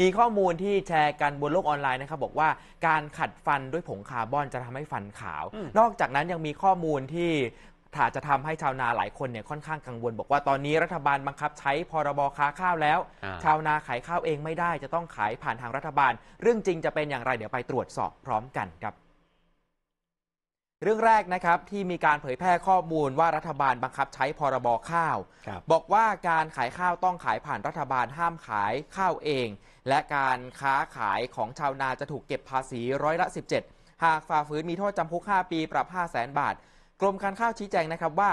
มีข้อมูลที่แชร์กันบนโลกออนไลน์นะครับบอกว่าการขัดฟันด้วยผงคาร์บอนจะทำให้ฟันขาว นอกจากนั้นยังมีข้อมูลที่ถ้าจะทำให้ชาวนาหลายคนเนี่ยค่อนข้างกังวลบอกว่าตอนนี้รัฐบาลบังคับใช้พรบค้าข้าวแล้ว ชาวนาขายข้าวเองไม่ได้จะต้องขายผ่านทางรัฐบาล เรื่องจริงจะเป็นอย่างไร เดี๋ยวไปตรวจสอบพร้อมกันครับเรื่องแรกนะครับที่มีการเผยแพร่ข้อมูลว่ารัฐบาลบังคับใช้พรบข้าวบบอกว่าการขายข้าวต้องขายผ่านรัฐบาลห้ามขายข้าวเอง และการค้าขายของชาวนาจะถูกเก็บภาษีร้อยละ 17 หากฝ่าฝืนมีโทษจำคุก 5 ปีปรับ5 0 0 0 0 0 บาทกรมการข้าวชี้แจงนะครับว่า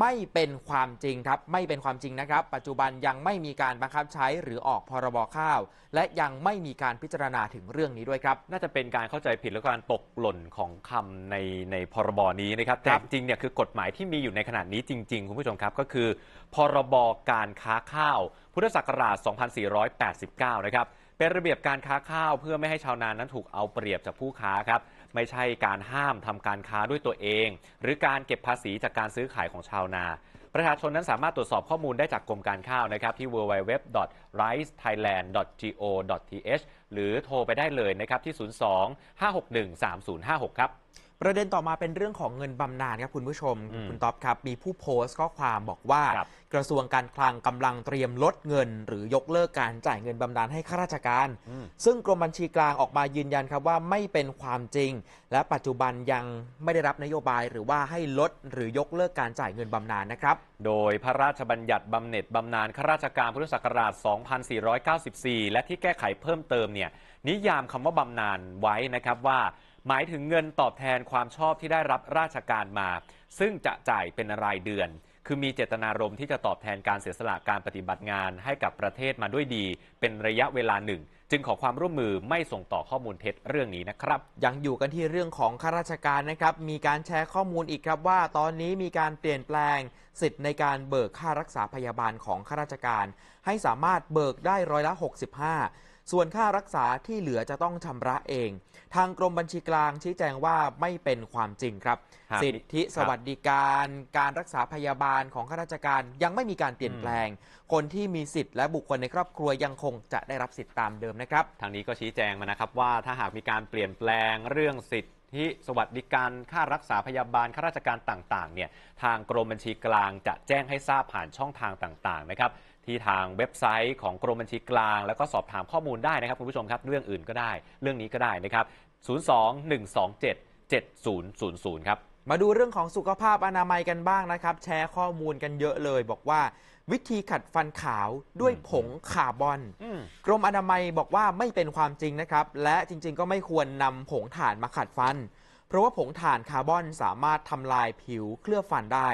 ไม่เป็นความจริงครับ ไม่เป็นความจริงนะครับ ปัจจุบันยังไม่มีการบังคับใช้หรือออกพรบข้าว และยังไม่มีการพิจารณาถึงเรื่องนี้ด้วยครับน่าจะเป็นการเข้าใจผิดและการตกหล่นของคำในในพรบนี้นะครับ แต่จริงเนี่ยคือกฎหมายที่มีอยู่ในขณะนี้จริงๆคุณผู้ชมครับก็คือพรบการค้าข้าว พุทธศักราช 2489 นะครับเป็นระเบียบการค้าข้าว เพื่อไม่ให้ชาวนานั้นถูกเอาเปรียบจากผู้ค้าครับไม่ใช่การห้ามทำการค้าด้วยตัวเอง หรือการเก็บภาษีจากการซื้อขายของชาวนา ประชาชนนั้นสามารถตรวจสอบข้อมูลได้จากกรมการข้าวนะครับที่ www.ricethailand.go.th หรือโทรไปได้เลยนะครับที่ 02 561 3056 ครับประเด็นต่อมาเป็นเรื่องของเงินบำนาญครับคุณผู้ชม คุณท็อปครับ มีผู้โพสต์ข้อความบอกว่ากระทรวงการคลังกำลังเตรียมลดเงินหรือยกเลิกการจ่ายเงินบำนาญให้ข้าราชการ ซึ่งกรมบัญชีกลางออกมายืนยันครับว่าไม่เป็นความจริงและปัจจุบันยังไม่ได้รับนโยบายหรือว่าให้ลดหรือยกเลิกการจ่ายเงินบำนาญนะครับ โดยพระราชบัญญัติบำเหน็จบำนาญข้าราชการพุทธศักราช 2494 และที่แก้ไขเพิ่มเติมเนี่ย นิยามคำว่าบำนาญไว้นะครับว่าหมายถึงเงินตอบแทนความชอบที่ได้รับราชการมา ซึ่งจะจ่ายเป็นรายเดือน คือมีเจตนารมณ์ที่จะตอบแทนการเสียสละการปฏิบัติงานให้กับประเทศมาด้วยดี เป็นระยะเวลาหนึ่งจึงขอความร่วมมือไม่ส่งต่อข้อมูลเท็จเรื่องนี้นะครับ ยังอยู่กันที่เรื่องของข้าราชการนะครับมีการแชร์ข้อมูลอีกครับว่า ตอนนี้มีการเปลี่ยนแปลงสิทธิ์ในการเบิกค่ารักษาพยาบาลของข้าราชการ ให้สามารถเบิกได้ร้อยละ 65ส่วนค่ารักษาที่เหลือจะต้องชำระเอง ทางกรมบัญชีกลางชี้แจงว่าไม่เป็นความจริงครับ สิทธิสวัสดิการ การรักษาพยาบาลของข้าราชการ ยังไม่มีการเปลี่ยนแปลง คนที่มีสิทธิ์และบุคคลในครอบครัวยังคงจะได้รับสิทธิ์ตามเดิมนะครับทางนี้ก็ชี้แจงมานะครับว่าถ้าหากมีการเปลี่ยนแปลงเรื่องสิทธิ สวัสดิการค่ารักษาพยาบาลข้าราชการต่างๆ เนี่ยทางกรมบัญชีกลางจะแจ้งให้ทราบผ่านช่องทางต่างๆนะครับที่ทางเว็บไซต์ของกรมบัญชีกลางแล้วก็สอบถามข้อมูลได้นะครับคุณผู้ชมครับเรื่องอื่นก็ได้ เรื่องนี้ก็ได้นะครับ 02127 7000ครับมาดูเรื่องของสุขภาพอนามัยกันบ้างนะครับ แชร์ข้อมูลกันเยอะเลยบอกว่า วิธีขัดฟันขาวด้วยผงคาร์บอนกรมอนามัยบอกว่าไม่เป็นความจริงนะครับ และจริงๆ ก็ไม่ควรนำผงถ่านมาขัดฟัน เพราะว่าผงถ่านคาร์บอนสามารถทำลายผิวเคลือบฟันได้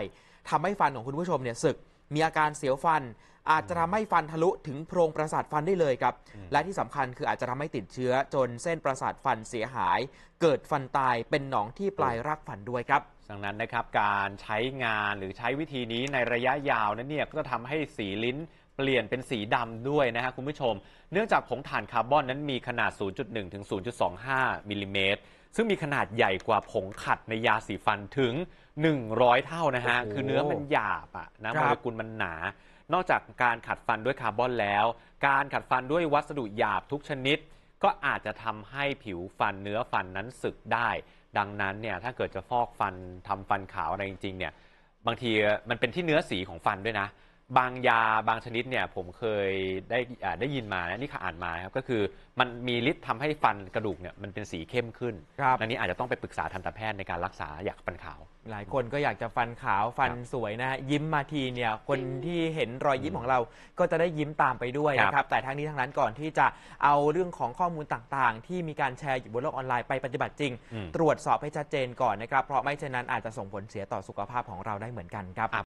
ทำให้ฟันของคุณผู้ชมเนี่ยสึกมีอาการเสียวฟันอาจจะทำให้ฟันทะลุถึงโพรงประสาทฟันได้เลยครับ และที่สำคัญคืออาจจะทำให้ติดเชื้อจนเส้นประสาทฟันเสียหาย เกิดฟันตายเป็นหนองที่ปลายรากฟันด้วยครับดังนั้นนะครับการใช้งานหรือใช้วิธีนี้ในระยะยาวนั้นเนี่ยก็จะทำให้สีลิ้นเปลี่ยนเป็นสีดำด้วยนะครคุณผู้ชม เนื่องจากผงถ่านคาร์บอนนั้นมีขนาด0.1ถึง0.25มิลลิเมตรซึ่งมีขนาดใหญ่กว่าผงขัดในยาสีฟันถึง 100 เท่านะฮะ คือเนื้อมันหยาบอะนะโมเลกุลมันหนานอกจากการขัดฟันด้วยคาร์บอนแล้ว การขัดฟันด้วยวัสดุหยาบทุกชนิด ก็อาจจะทำให้ผิวฟันเนื้อฟันนั้นสึกได้ ดังนั้นเนี่ยถ้าเกิดจะฟอกฟันทำฟันขาวอะไรจริงๆเนี่ยบางทีมันเป็นที่เนื้อสีของฟันด้วยนะบางยาบางชนิดเนี่ยผมเคยได้ได้ยินมานะนี่ข่าอ่านมาครับก็คือมันมีฤทธิ์ทำให้ฟันกระดูกเนี่ยมันเป็นสีเข้มขึ้นครับอันนี้อาจจะต้องไปปรึกษาทันตแพทย์ในการรักษาอยากฟันขาว หลายคนก็อยากจะฟันขาวฟันสวยนะฮะยิ้มมาทีเนี่ยคนที่เห็นรอยยิ้มของเราก็จะได้ยิ้มตามไปด้วยนะครับแต่ทั้งนี้ทั้งนั้นก่อนที่จะเอาเรื่องของข้อมูลต่างๆ ที่มีการแชร์อยู่บนโลกออนไลน์ไปปฏิบัติจริง ตรวจสอบให้ชัดเจนก่อนนะครับ เพราะไม่เช่นนั้นอาจจะส่งผลเสียต่อสุขภาพของเราได้เหมือนกันครับ